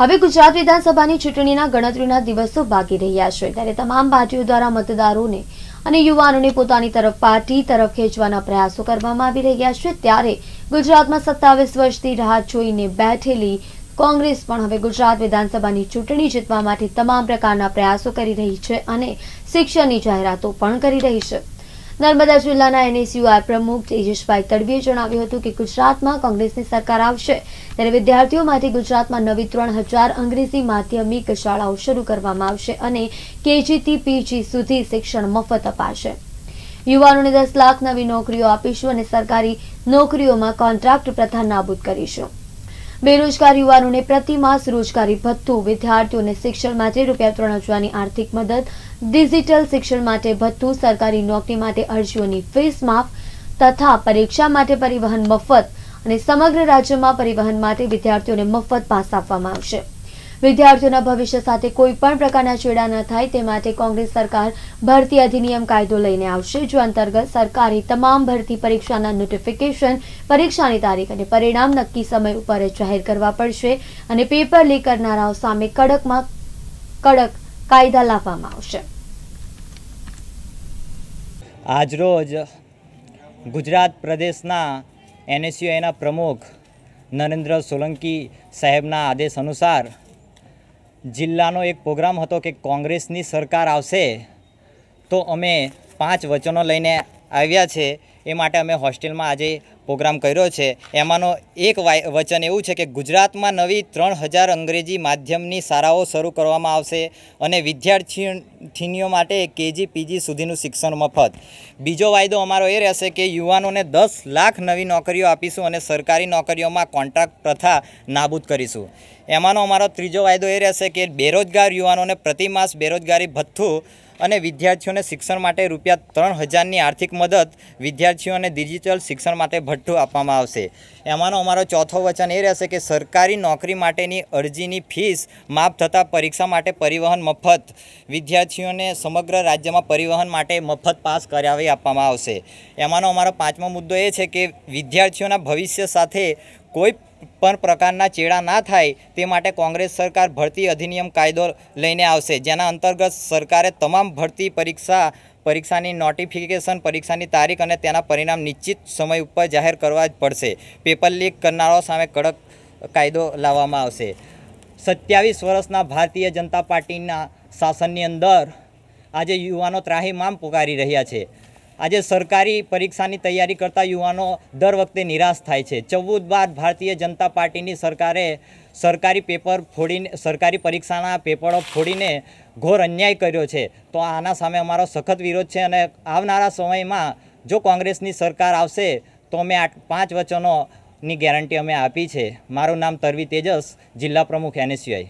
હવે ગુજરાત વિધાનસભાની ચૂંટણીના ગણતરીના દિવસો બાકી રહ્યા છે ત્યારે તમામ પાર્ટીઓ દ્વારા મતદારોને અને યુવાનોને પોતાની તરફ પાર્ટી તરફ ખેંચવાના પ્રયાસો કરવામાં આવી રહ્યા છે ત્યારે ગુજરાતમાં સત્તાવીસ વર્ષથી રાહ જોઈને બેઠેલી કોંગ્રેસ પણ હવે ગુજરાત વિધાનસભાની ચૂંટણી જીતવા માટે તમામ પ્રકારના પ્રયાસો કરી રહી છે અને શિક્ષણની જાહેરાતો પણ કરી રહી છે નર્મદા જિલ્લાના એનએસયુઆઈ પ્રમુખ તેજસભાઈ તડવીએ જણાવ્યું હતું કે ગુજરાતમાં કોંગ્રેસની સરકાર આવશે ત્યારે વિદ્યાર્થીઓમાંથી ગુજરાતમાં નવી ત્રણ હજાર અંગ્રેજી માધ્યમિક શાળાઓ શરૂ કરવામાં આવશે અને કેજીથી પીજી સુધી શિક્ષણ મફત અપાશે યુવાનોને દસ લાખ નવી નોકરીઓ આપીશું અને સરકારી નોકરીઓમાં કોન્ટ્રાક્ટ પ્રથા નાબૂદ કરીશું બેરોજગાર યુવાનોને પ્રતિમાસ રોજગારી ભથ્થું વિદ્યાર્થીઓને શિક્ષણ માટે રૂપિયા ત્રણ હજારની આર્થિક મદદ ડિજિટલ શિક્ષણ માટે ભથ્થું સરકારી નોકરી માટે અરજીઓની ફીસ માફ તથા પરીક્ષા માટે પરિવહન મફત અને સમગ્ર રાજ્યમાં પરિવહન માટે વિદ્યાર્થીઓને મફત પાસ આપવામાં આવશે વિદ્યાર્થીઓના ભવિષ્ય સાથે કોઈ પણ પ્રકારના છેડા ન થાય તે માટે કોંગ્રેસ સરકાર ભરતી અધિનિયમ કાયદો લઈને આવશે જો અંતર્ગત સરકારે તમામ ભરતી પરીક્ષાના નોટિફિકેશન પરીક્ષાની તારીખ અને પરિણામ નક્કી સમય ઉપર જાહેર કરવા પડશે અને પેપર લીક કરનારાઓ સામે કડકમાં કડક કાયદા લાવવામાં આવશે આજરોજ ગુજરાત પ્રદેશના એનએસયુઆઈના પ્રમુખ નરેન્દ્ર સોલંકી સાહેબના આદેશ અનુસાર જિલ્લાનો એક પ્રોગ્રામ હતો કે કોંગ્રેસની સરકાર આવશે તો અમે પાંચ વચનો લઈને આવ્યા છે એ માટે અમે હોસ્ટેલમાં આજે પ્રોગ્રામ કર્યો છે એમાંનો એક વચન એવું છે કે ગુજરાતમાં નવી ત્રણ હજાર અંગ્રેજી માધ્યમની શાળાઓ શરૂ કરવામાં આવશે અને વિદ્યાર્થીનીઓ માટે કેજી પીજી સુધીનું શિક્ષણ મફત બીજો વાયદો અમારો એ રહેશે કે યુવાનોને દસ લાખ નવી નોકરીઓ આપીશું અને સરકારી નોકરીઓમાં કોન્ટ્રાક્ટ પ્રથા નાબૂદ કરીશું એમાંનો અમારો ત્રીજો વાયદો એ રહેશે કે બેરોજગાર યુવાનોને પ્રતિમાસ બેરોજગારી ભથ્થું અને વિદ્યાર્થીઓને શિક્ષણ માટે રૂપિયા ત્રણ હજારની આર્થિક મદદ વિદ્યાર્થીઓને ડિજિટલ શિક્ષણ માટે ભટ છઠ્ઠું આપવામાં આવશે એમાંનો અમારો ચોથો વચન એ રહેશે કે સરકારી નોકરી માટેની અરજીની ફીસ માફ થતાં પરીક્ષા માટે પરિવહન મફત વિદ્યાર્થીઓને સમગ્ર રાજ્યમાં પરિવહન માટે મફત પાસ કરાવી આપવામાં આવશે એમાંનો અમારો પાંચમો મુદ્દો એ છે કે વિદ્યાર્થીઓના ભવિષ્ય સાથે કોઈ પણ પ્રકારના ચેડા ના થાય તે માટે કોંગ્રેસ સરકાર ભરતી અધિનિયમ કાયદો લઈને આવશે જેના અંતર્ગત સરકારે તમામ ભરતી પરીક્ષા પરીક્ષાની નોટિફિકેશન પરીક્ષાની તારીખ અને તેના પરિણામ નિશ્ચિત સમય ઉપર જાહેર કરવા જ પડશે પેપર લીક કરનારાઓ સામે કડક કાયદો લાવવામાં આવશે સત્યાવીસ વર્ષના ભારતીય જનતા પાર્ટીના શાસનની અંદર આજે યુવાનો ત્રાહીમામ પુકારી રહ્યા છે આજે સરકારી પરીક્ષાની તૈયારી કરતા યુવાનો દર વખતે નિરાશ થાય છે ચૌદ બાદ ભારતીય જનતા પાર્ટીની સરકારે સરકારી પેપર ફોડીને સરકારી પરીક્ષાના પેપરો ફોડીને ઘોર અન્યાય કર્યો છે તો આના સામે અમારો સખત વિરોધ છે અને આવનારા સમયમાં જો કોંગ્રેસની સરકાર આવશે તો અમે પાંચ વચનોની ગેરંટી અમે આપી છે મારું નામ તરવી તેજસ જિલ્લા પ્રમુખ એનએસયુઆઈ